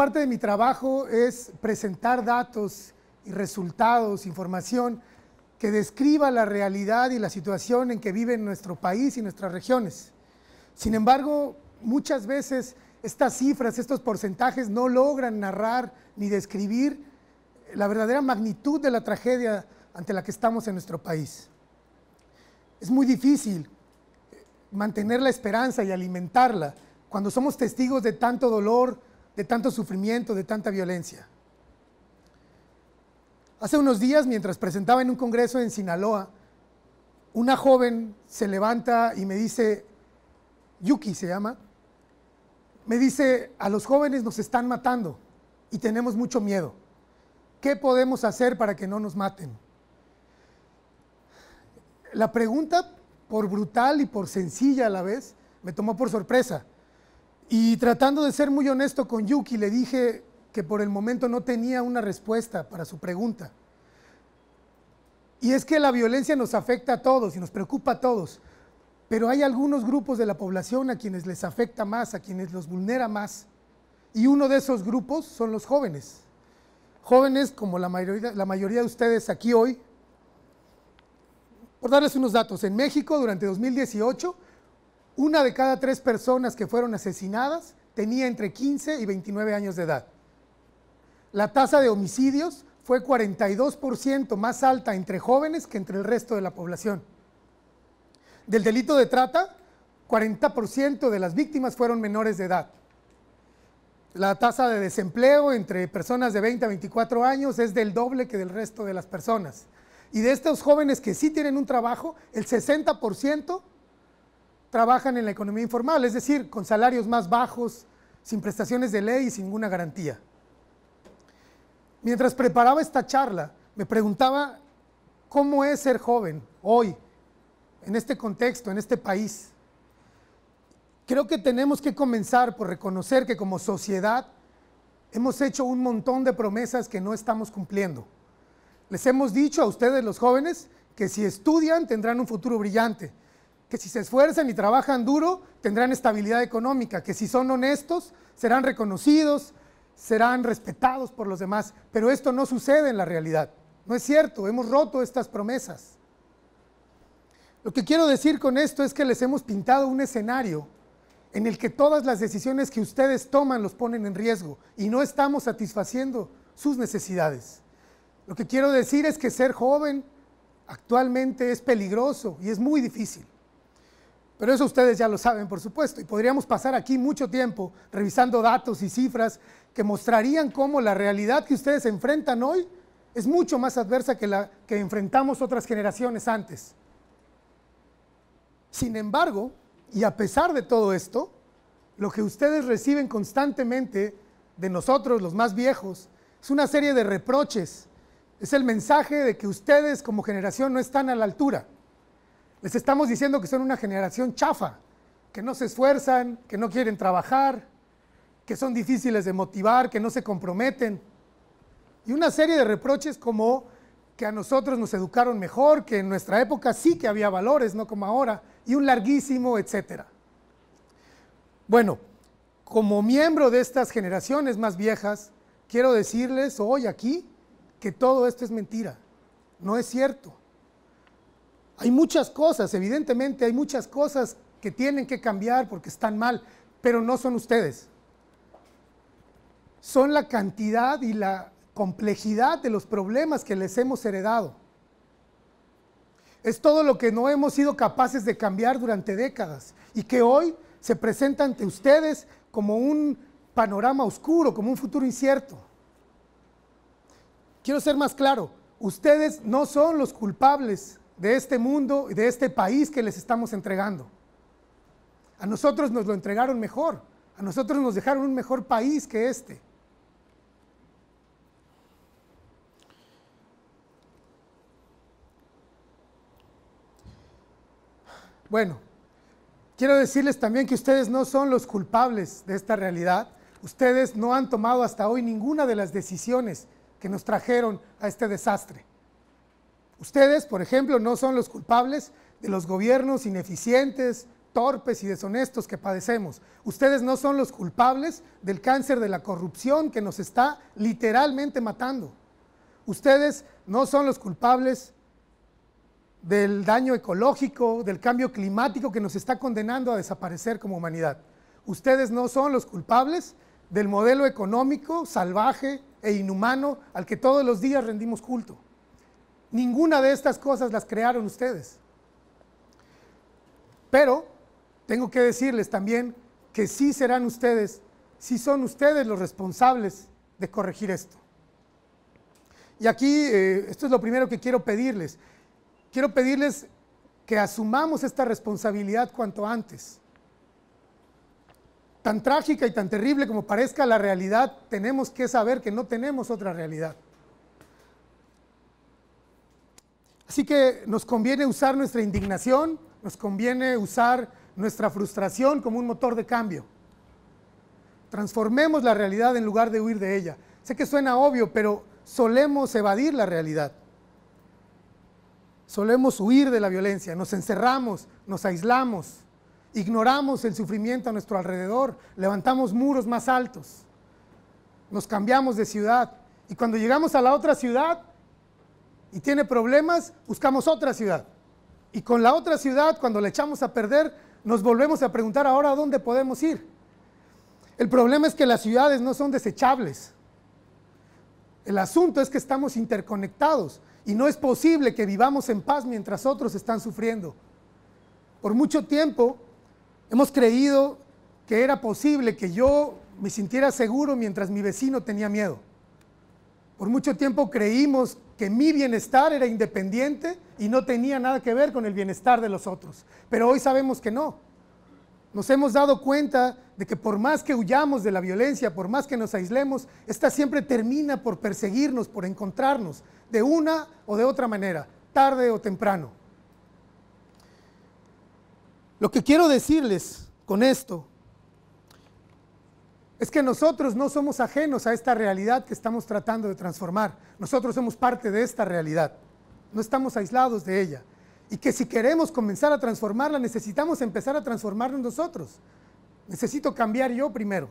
parte de mi trabajo es presentar datos y resultados, información que describa la realidad y la situación en que vive nuestro país y nuestras regiones. Sin embargo, muchas veces estas cifras, estos porcentajes no logran narrar ni describir la verdadera magnitud de la tragedia ante la que estamos en nuestro país. Es muy difícil eh, mantener la esperanza y alimentarla cuando somos testigos de tanto dolor, de tanto sufrimiento, de tanta violencia. Hace unos días, mientras presentaba en un congreso en Sinaloa, una joven se levanta y me dice, Yuki se llama, me dice, a los jóvenes nos están matando y tenemos mucho miedo. ¿Qué podemos hacer para que no nos maten? La pregunta, por brutal y por sencilla a la vez, me tomó por sorpresa. Y tratando de ser muy honesto con Yuki, le dije que por el momento no tenía una respuesta para su pregunta. Y es que la violencia nos afecta a todos y nos preocupa a todos, pero hay algunos grupos de la población a quienes les afecta más, a quienes los vulnera más. Y uno de esos grupos son los jóvenes. Jóvenes como la mayoría, la mayoría de ustedes aquí hoy. Por darles unos datos, en México durante 2018 una de cada tres personas que fueron asesinadas tenía entre 15 y 29 años de edad. La tasa de homicidios fue 42% más alta entre jóvenes que entre el resto de la población. Del delito de trata, 40% de las víctimas fueron menores de edad. La tasa de desempleo entre personas de 20 a 24 años es del doble que del resto de las personas. Y de estos jóvenes que sí tienen un trabajo, el 60% trabajan en la economía informal, es decir, con salarios más bajos, sin prestaciones de ley y sin ninguna garantía. Mientras preparaba esta charla, me preguntaba cómo es ser joven hoy, en este contexto, en este país. Creo que tenemos que comenzar por reconocer que como sociedad hemos hecho un montón de promesas que no estamos cumpliendo. Les hemos dicho a ustedes los jóvenes que si estudian tendrán un futuro brillante, que si se esfuerzan y trabajan duro, tendrán estabilidad económica, que si son honestos, serán reconocidos, serán respetados por los demás. Pero esto no sucede en la realidad. No es cierto, hemos roto estas promesas. Lo que quiero decir con esto es que les hemos pintado un escenario en el que todas las decisiones que ustedes toman los ponen en riesgo y no estamos satisfaciendo sus necesidades. Lo que quiero decir es que ser joven actualmente es peligroso y es muy difícil. Pero eso ustedes ya lo saben, por supuesto, y podríamos pasar aquí mucho tiempo revisando datos y cifras que mostrarían cómo la realidad que ustedes enfrentan hoy es mucho más adversa que la que enfrentamos otras generaciones antes. Sin embargo, y a pesar de todo esto, lo que ustedes reciben constantemente de nosotros, los más viejos, es una serie de reproches. Es el mensaje de que ustedes como generación no están a la altura. Les estamos diciendo que son una generación chafa, que no se esfuerzan, que no quieren trabajar, que son difíciles de motivar, que no se comprometen. Y una serie de reproches como que a nosotros nos educaron mejor, que en nuestra época sí que había valores, no como ahora, y un larguísimo etcétera. Bueno, como miembro de estas generaciones más viejas, quiero decirles hoy aquí que todo esto es mentira, no es cierto. Hay muchas cosas, evidentemente hay muchas cosas que tienen que cambiar porque están mal, pero no son ustedes. Son la cantidad y la complejidad de los problemas que les hemos heredado. Es todo lo que no hemos sido capaces de cambiar durante décadas y que hoy se presenta ante ustedes como un panorama oscuro, como un futuro incierto. Quiero ser más claro, ustedes no son los culpables de este mundo y de este país que les estamos entregando. A nosotros nos lo entregaron mejor, a nosotros nos dejaron un mejor país que este. Bueno, quiero decirles también que ustedes no son los culpables de esta realidad. Ustedes no han tomado hasta hoy ninguna de las decisiones que nos trajeron a este desastre. Ustedes, por ejemplo, no son los culpables de los gobiernos ineficientes, torpes y deshonestos que padecemos. Ustedes no son los culpables del cáncer de la corrupción que nos está literalmente matando. Ustedes no son los culpables del daño ecológico, del cambio climático que nos está condenando a desaparecer como humanidad. Ustedes no son los culpables del modelo económico salvaje e inhumano al que todos los días rendimos culto. Ninguna de estas cosas las crearon ustedes. Pero tengo que decirles también que sí serán ustedes, sí son ustedes los responsables de corregir esto. Y aquí, eh, esto es lo primero que quiero pedirles. Quiero pedirles que asumamos esta responsabilidad cuanto antes. Tan trágica y tan terrible como parezca la realidad, tenemos que saber que no tenemos otra realidad. Así que nos conviene usar nuestra indignación, nos conviene usar nuestra frustración como un motor de cambio. Transformemos la realidad en lugar de huir de ella. Sé que suena obvio, pero solemos evadir la realidad. Solemos huir de la violencia, nos encerramos, nos aislamos, ignoramos el sufrimiento a nuestro alrededor, levantamos muros más altos, nos cambiamos de ciudad y cuando llegamos a la otra ciudad y tiene problemas, buscamos otra ciudad. Y con la otra ciudad, cuando la echamos a perder, nos volvemos a preguntar ahora a dónde podemos ir. El problema es que las ciudades no son desechables. El asunto es que estamos interconectados y no es posible que vivamos en paz mientras otros están sufriendo. Por mucho tiempo hemos creído que era posible que yo me sintiera seguro mientras mi vecino tenía miedo. Por mucho tiempo creímos que mi bienestar era independiente y no tenía nada que ver con el bienestar de los otros. Pero hoy sabemos que no. Nos hemos dado cuenta de que por más que huyamos de la violencia, por más que nos aislemos, esta siempre termina por perseguirnos, por encontrarnos, de una o de otra manera, tarde o temprano. Lo que quiero decirles con esto es que nosotros no somos ajenos a esta realidad que estamos tratando de transformar. Nosotros somos parte de esta realidad. No estamos aislados de ella. Y que si queremos comenzar a transformarla, necesitamos empezar a transformarnos nosotros. Necesito cambiar yo primero.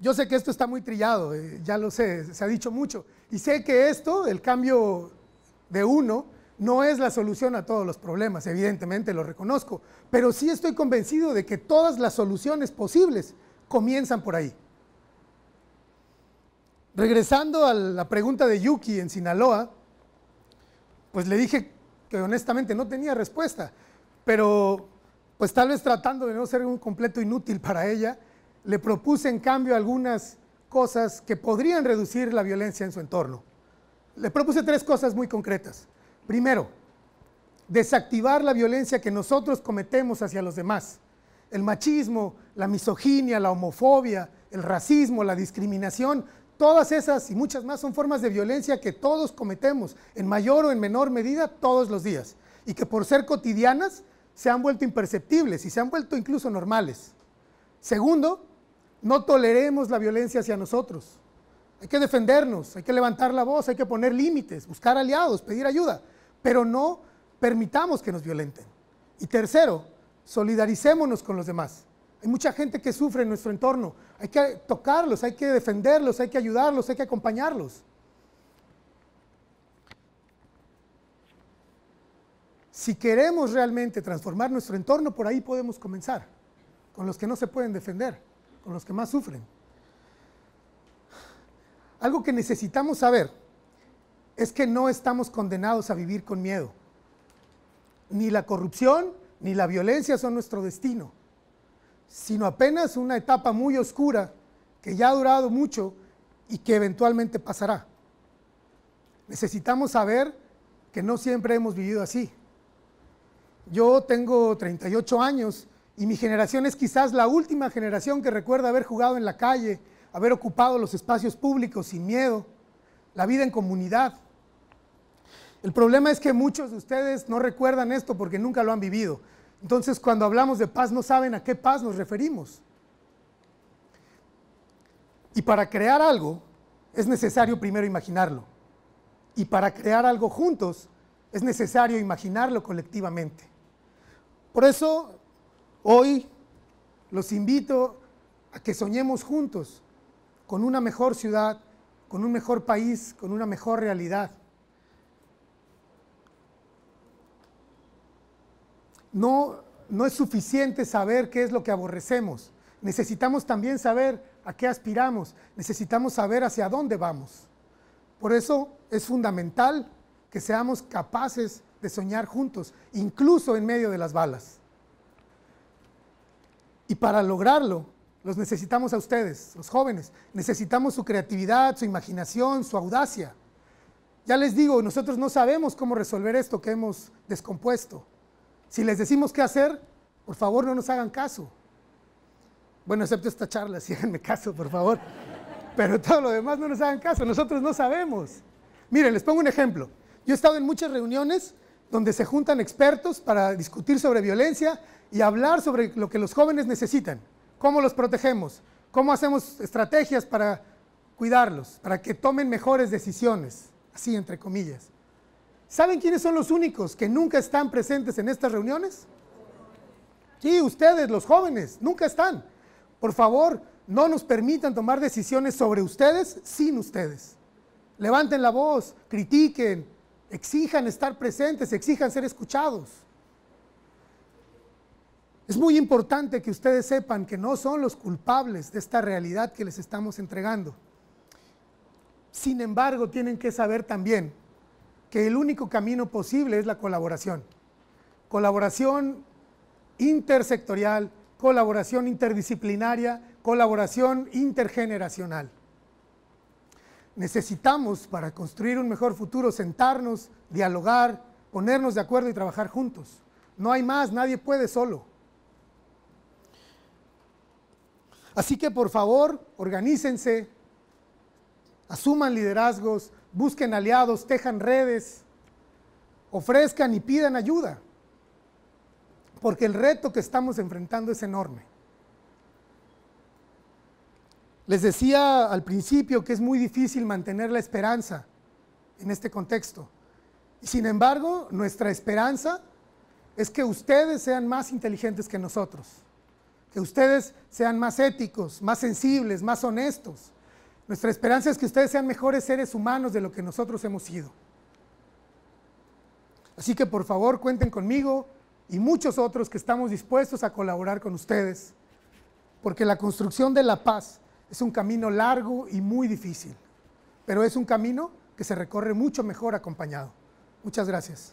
Yo sé que esto está muy trillado, eh, ya lo sé, se ha dicho mucho. Y sé que esto, el cambio de uno, no es la solución a todos los problemas, evidentemente lo reconozco. Pero sí estoy convencido de que todas las soluciones posibles comienzan por ahí. Regresando a la pregunta de Yuki en Sinaloa, pues le dije que honestamente no tenía respuesta, pero pues tal vez tratando de no ser un completo inútil para ella, le propuse en cambio algunas cosas que podrían reducir la violencia en su entorno. Le propuse tres cosas muy concretas. Primero, desactivar la violencia que nosotros cometemos hacia los demás el machismo, la misoginia, la homofobia, el racismo, la discriminación, todas esas y muchas más son formas de violencia que todos cometemos, en mayor o en menor medida, todos los días, y que por ser cotidianas se han vuelto imperceptibles y se han vuelto incluso normales. Segundo, no toleremos la violencia hacia nosotros. Hay que defendernos, hay que levantar la voz, hay que poner límites, buscar aliados, pedir ayuda, pero no permitamos que nos violenten. Y tercero, Solidaricémonos con los demás. Hay mucha gente que sufre en nuestro entorno. Hay que tocarlos, hay que defenderlos, hay que ayudarlos, hay que acompañarlos. Si queremos realmente transformar nuestro entorno, por ahí podemos comenzar, con los que no se pueden defender, con los que más sufren. Algo que necesitamos saber es que no estamos condenados a vivir con miedo. Ni la corrupción, ni la violencia son nuestro destino, sino apenas una etapa muy oscura que ya ha durado mucho y que eventualmente pasará. Necesitamos saber que no siempre hemos vivido así. Yo tengo 38 años y mi generación es quizás la última generación que recuerda haber jugado en la calle, haber ocupado los espacios públicos sin miedo, la vida en comunidad. El problema es que muchos de ustedes no recuerdan esto porque nunca lo han vivido. Entonces, cuando hablamos de paz, no saben a qué paz nos referimos. Y para crear algo, es necesario primero imaginarlo. Y para crear algo juntos, es necesario imaginarlo colectivamente. Por eso, hoy los invito a que soñemos juntos con una mejor ciudad, con un mejor país, con una mejor realidad. no, es suficiente saber qué es lo que aborrecemos. Necesitamos también saber a qué aspiramos. Necesitamos saber hacia dónde vamos. Por eso es fundamental que seamos capaces de soñar juntos, incluso en medio de las balas. Y para lograrlo, los necesitamos a ustedes, los jóvenes. Necesitamos su creatividad, su imaginación, su audacia. Ya les digo, nosotros no sabemos cómo resolver esto que hemos descompuesto. Si les decimos qué hacer, por favor no nos hagan caso. Bueno, excepto esta charla, sí caso, por favor. Pero todo lo demás no nos hagan caso, nosotros no sabemos. Miren, les pongo un ejemplo. Yo he estado en muchas reuniones donde se juntan expertos para discutir sobre violencia y hablar sobre lo que los jóvenes necesitan, cómo los protegemos, cómo hacemos estrategias para cuidarlos, para que tomen mejores decisiones, así entre comillas. ¿Saben quiénes son los únicos que nunca están presentes en estas reuniones? Sí, ustedes, los jóvenes, nunca están. Por favor, no nos permitan tomar decisiones sobre ustedes sin ustedes. Levanten la voz, critiquen, exijan estar presentes, exijan ser escuchados. Es muy importante que ustedes sepan que no son los culpables de esta realidad que les estamos entregando. Sin embargo, tienen que saber también que el único camino posible es la colaboración. Colaboración intersectorial, colaboración interdisciplinaria, colaboración intergeneracional. Necesitamos para construir un mejor futuro sentarnos, dialogar, ponernos de acuerdo y trabajar juntos. No hay más, nadie puede solo. Así que por favor, organícense, asuman liderazgos, busquen aliados, tejan redes, ofrezcan y pidan ayuda, porque el reto que estamos enfrentando es enorme. Les decía al principio que es muy difícil mantener la esperanza en este contexto. Y sin embargo, nuestra esperanza es que ustedes sean más inteligentes que nosotros, que ustedes sean más éticos, más sensibles, más honestos, nuestra esperanza es que ustedes sean mejores seres humanos de lo que nosotros hemos sido. Así que por favor cuenten conmigo y muchos otros que estamos dispuestos a colaborar con ustedes, porque la construcción de la paz es un camino largo y muy difícil, pero es un camino que se recorre mucho mejor acompañado. Muchas gracias.